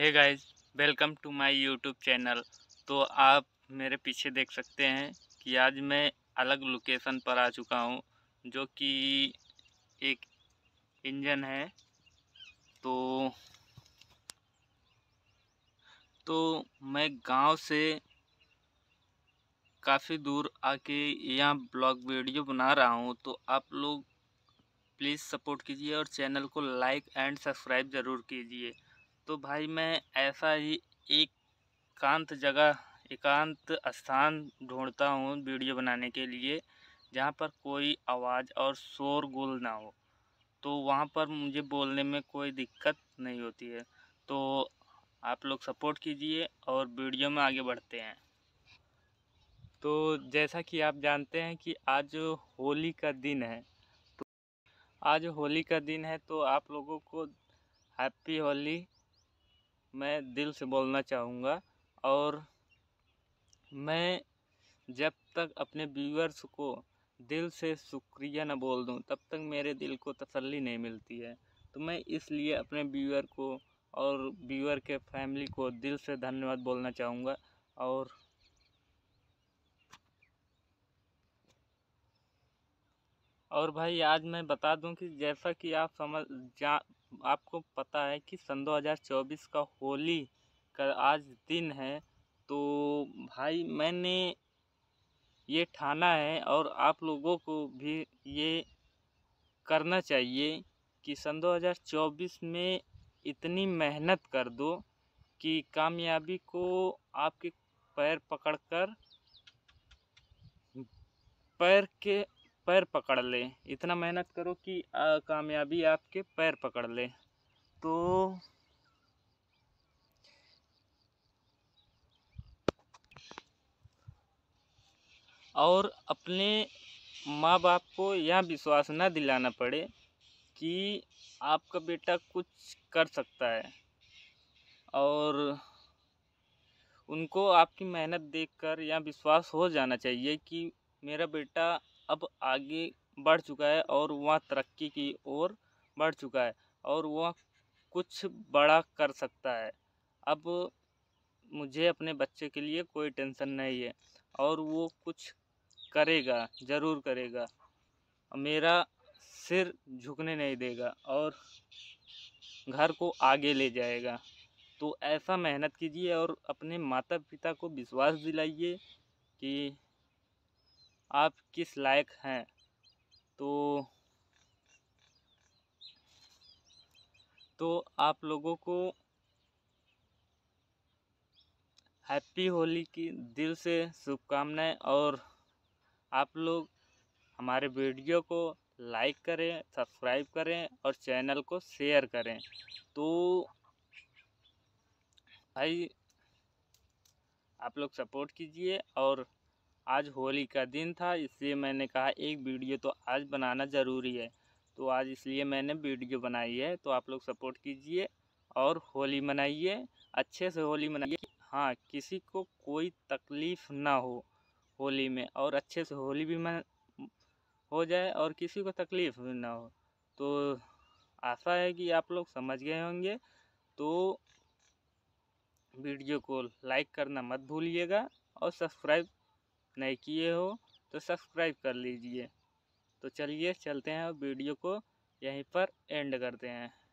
है guys welcome to my YouTube channel तो आप मेरे पीछे देख सकते हैं कि आज मैं अलग लोकेशन पर आ चुका हूँ जो कि एक इंजन है तो तो मैं गांव से काफ़ी दूर आके यहाँ ब्लॉग वीडियो बना रहा हूँ तो आप लोग प्लीज़ सपोर्ट कीजिए और चैनल को लाइक एंड सब्सक्राइब ज़रूर कीजिए तो भाई मैं ऐसा ही एकांत जगह एकांत स्थान ढूंढता हूँ वीडियो बनाने के लिए जहाँ पर कोई आवाज़ और शोरगुल ना हो तो वहाँ पर मुझे बोलने में कोई दिक्कत नहीं होती है तो आप लोग सपोर्ट कीजिए और वीडियो में आगे बढ़ते हैं तो जैसा कि आप जानते हैं कि आज होली का दिन है तो आज होली का दिन है तो आप लोगों को हैप्पी होली मैं दिल से बोलना चाहूँगा और मैं जब तक अपने व्यूअर्स को दिल से शुक्रिया न बोल दूँ तब तक मेरे दिल को तसल्ली नहीं मिलती है तो मैं इसलिए अपने व्यूअर को और व्यूअर के फैमिली को दिल से धन्यवाद बोलना चाहूँगा और और भाई आज मैं बता दूं कि जैसा कि आप समझ जा आपको पता है कि सन 2024 का होली का आज दिन है तो भाई मैंने ये ठाना है और आप लोगों को भी ये करना चाहिए कि सन 2024 में इतनी मेहनत कर दो कि कामयाबी को आपके पैर पकड़कर पैर के पैर पकड़ ले इतना मेहनत करो कि कामयाबी आपके पैर पकड़ ले तो और अपने माँ बाप को यह विश्वास न दिलाना पड़े कि आपका बेटा कुछ कर सकता है और उनको आपकी मेहनत देखकर यह विश्वास हो जाना चाहिए कि मेरा बेटा अब आगे बढ़ चुका है और वह तरक्की की ओर बढ़ चुका है और वह कुछ बड़ा कर सकता है अब मुझे अपने बच्चे के लिए कोई टेंशन नहीं है और वो कुछ करेगा ज़रूर करेगा मेरा सिर झुकने नहीं देगा और घर को आगे ले जाएगा तो ऐसा मेहनत कीजिए और अपने माता पिता को विश्वास दिलाइए कि आप किस लायक हैं तो तो आप लोगों को हैप्पी होली की दिल से शुभकामनाएं और आप लोग हमारे वीडियो को लाइक करें सब्सक्राइब करें और चैनल को शेयर करें तो भाई आप लोग सपोर्ट कीजिए और आज होली का दिन था इसलिए मैंने कहा एक वीडियो तो आज बनाना ज़रूरी है तो आज इसलिए मैंने वीडियो बनाई है तो आप लोग सपोर्ट कीजिए और होली मनाइए अच्छे से होली मनाइए हाँ किसी को कोई तकलीफ़ ना हो होली में और अच्छे से होली भी मन हो जाए और किसी को तकलीफ़ भी ना हो तो आशा है कि आप लोग समझ गए होंगे तो वीडियो को लाइक करना मत भूलिएगा और सब्सक्राइब नहीं किए हो तो सब्सक्राइब कर लीजिए तो चलिए चलते हैं और वीडियो को यहीं पर एंड करते हैं